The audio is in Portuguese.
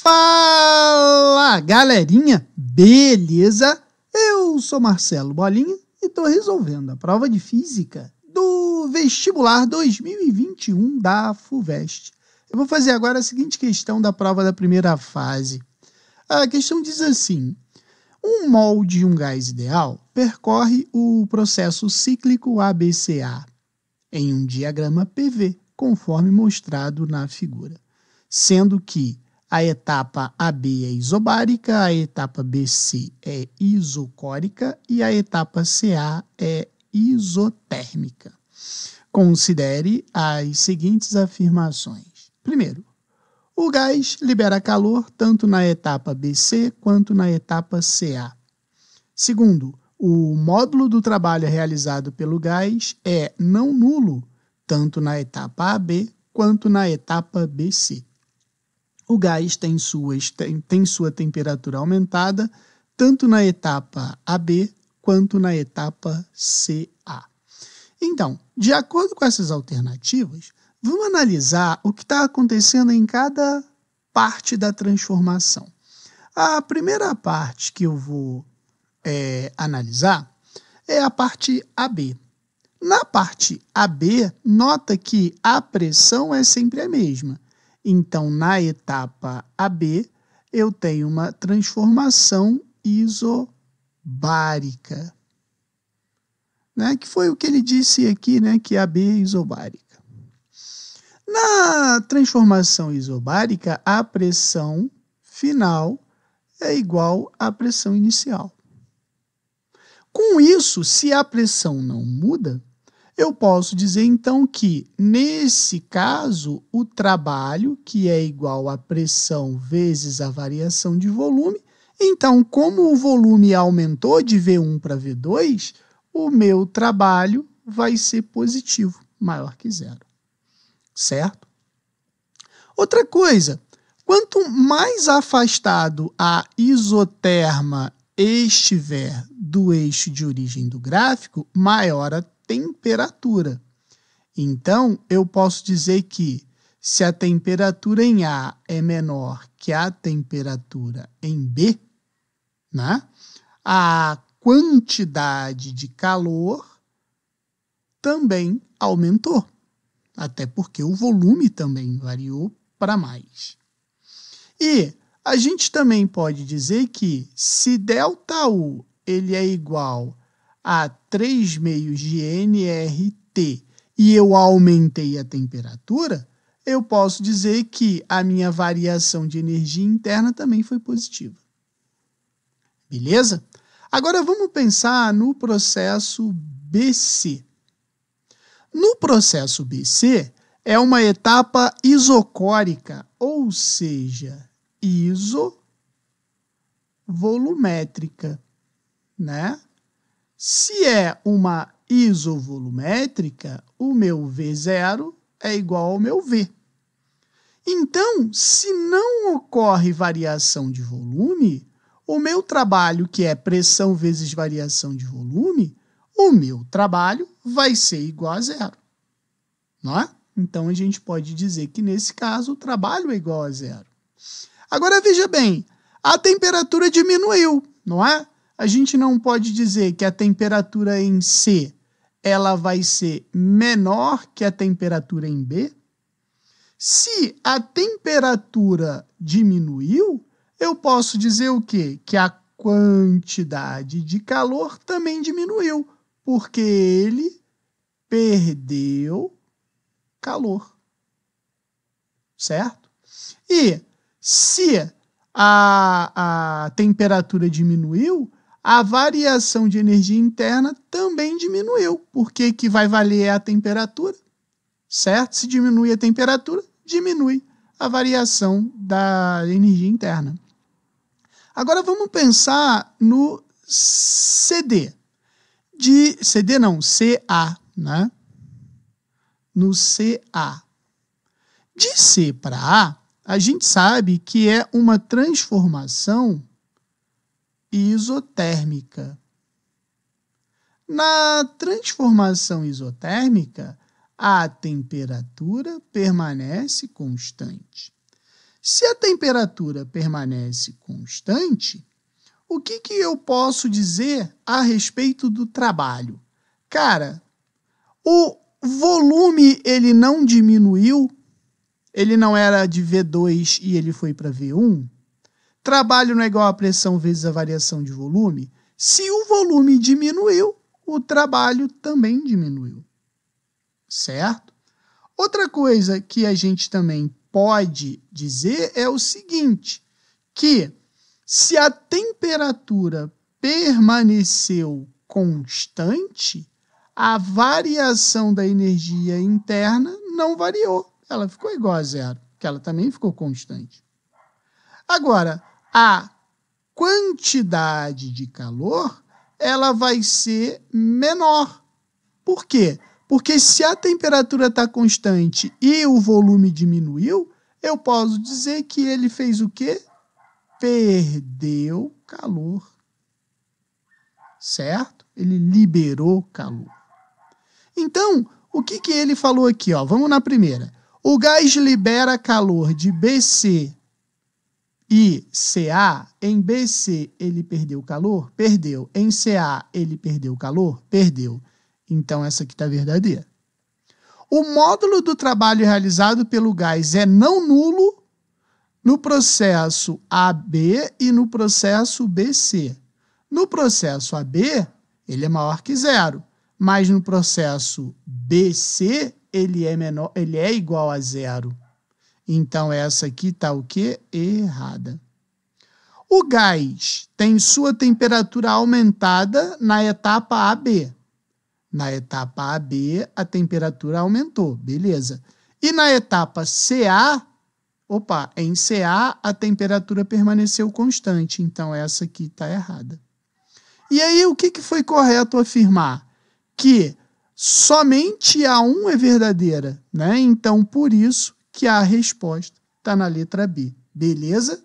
Fala, galerinha! Beleza? Eu sou Marcelo Bolinha e estou resolvendo a prova de física do vestibular 2021 da FUVEST. Eu vou fazer agora a seguinte questão da prova da primeira fase. A questão diz assim: um mol de um gás ideal percorre o processo cíclico ABCA em um diagrama PV, conforme mostrado na figura, sendo que a etapa AB é isobárica, a etapa BC é isocórica e a etapa CA é isotérmica. Considere as seguintes afirmações. Primeiro, o gás libera calor tanto na etapa BC quanto na etapa CA. Segundo, o módulo do trabalho realizado pelo gás é não nulo, tanto na etapa AB quanto na etapa BC o gás tem, suas, tem, tem sua temperatura aumentada, tanto na etapa AB quanto na etapa CA. Então, de acordo com essas alternativas, vamos analisar o que está acontecendo em cada parte da transformação. A primeira parte que eu vou é, analisar é a parte AB. Na parte AB, nota que a pressão é sempre a mesma. Então, na etapa AB, eu tenho uma transformação isobárica. Né? Que foi o que ele disse aqui, né? que AB é isobárica. Na transformação isobárica, a pressão final é igual à pressão inicial. Com isso, se a pressão não muda, eu posso dizer então que, nesse caso, o trabalho, que é igual à pressão vezes a variação de volume, então, como o volume aumentou de V1 para V2, o meu trabalho vai ser positivo, maior que zero. Certo? Outra coisa, quanto mais afastado a isoterma estiver do eixo de origem do gráfico, maior a temperatura. Então, eu posso dizer que se a temperatura em A é menor que a temperatura em B, né, a quantidade de calor também aumentou, até porque o volume também variou para mais. E a gente também pode dizer que se delta U ele é igual a 3 meios de nRT e eu aumentei a temperatura, eu posso dizer que a minha variação de energia interna também foi positiva. Beleza? Agora vamos pensar no processo BC. No processo BC, é uma etapa isocórica, ou seja, isovolumétrica, né? Se é uma isovolumétrica, o meu V0 é igual ao meu V. Então, se não ocorre variação de volume, o meu trabalho, que é pressão vezes variação de volume, o meu trabalho vai ser igual a zero. Não é? Então, a gente pode dizer que, nesse caso, o trabalho é igual a zero. Agora, veja bem, a temperatura diminuiu, não é? a gente não pode dizer que a temperatura em C ela vai ser menor que a temperatura em B. Se a temperatura diminuiu, eu posso dizer o quê? Que a quantidade de calor também diminuiu, porque ele perdeu calor. Certo? E se a, a temperatura diminuiu, a variação de energia interna também diminuiu, porque que vai valer é a temperatura, certo? Se diminui a temperatura, diminui a variação da energia interna. Agora vamos pensar no CD. De CD não, CA, né? No CA. De C para A, a gente sabe que é uma transformação isotérmica. Na transformação isotérmica, a temperatura permanece constante. Se a temperatura permanece constante, o que, que eu posso dizer a respeito do trabalho? Cara, o volume ele não diminuiu? Ele não era de V2 e ele foi para V1? Trabalho não é igual a pressão vezes a variação de volume. Se o volume diminuiu, o trabalho também diminuiu. Certo? Outra coisa que a gente também pode dizer é o seguinte, que se a temperatura permaneceu constante, a variação da energia interna não variou. Ela ficou igual a zero, que ela também ficou constante. Agora, a quantidade de calor ela vai ser menor. Por quê? Porque se a temperatura está constante e o volume diminuiu, eu posso dizer que ele fez o quê? Perdeu calor. Certo? Ele liberou calor. Então, o que, que ele falou aqui? Ó? Vamos na primeira. O gás libera calor de BC e CA, em BC ele perdeu calor, perdeu. Em CA ele perdeu calor, perdeu. Então essa aqui está verdadeira. O módulo do trabalho realizado pelo gás é não nulo no processo AB e no processo BC. No processo AB, ele é maior que zero, mas no processo BC, ele é, menor, ele é igual a zero. Então essa aqui está o quê? Errada. O gás tem sua temperatura aumentada na etapa AB. Na etapa AB, a temperatura aumentou, beleza. E na etapa CA, opa, em CA a temperatura permaneceu constante, então essa aqui está errada. E aí, o que, que foi correto afirmar? Que somente a 1 é verdadeira, né? Então, por isso, que a resposta está na letra B. Beleza?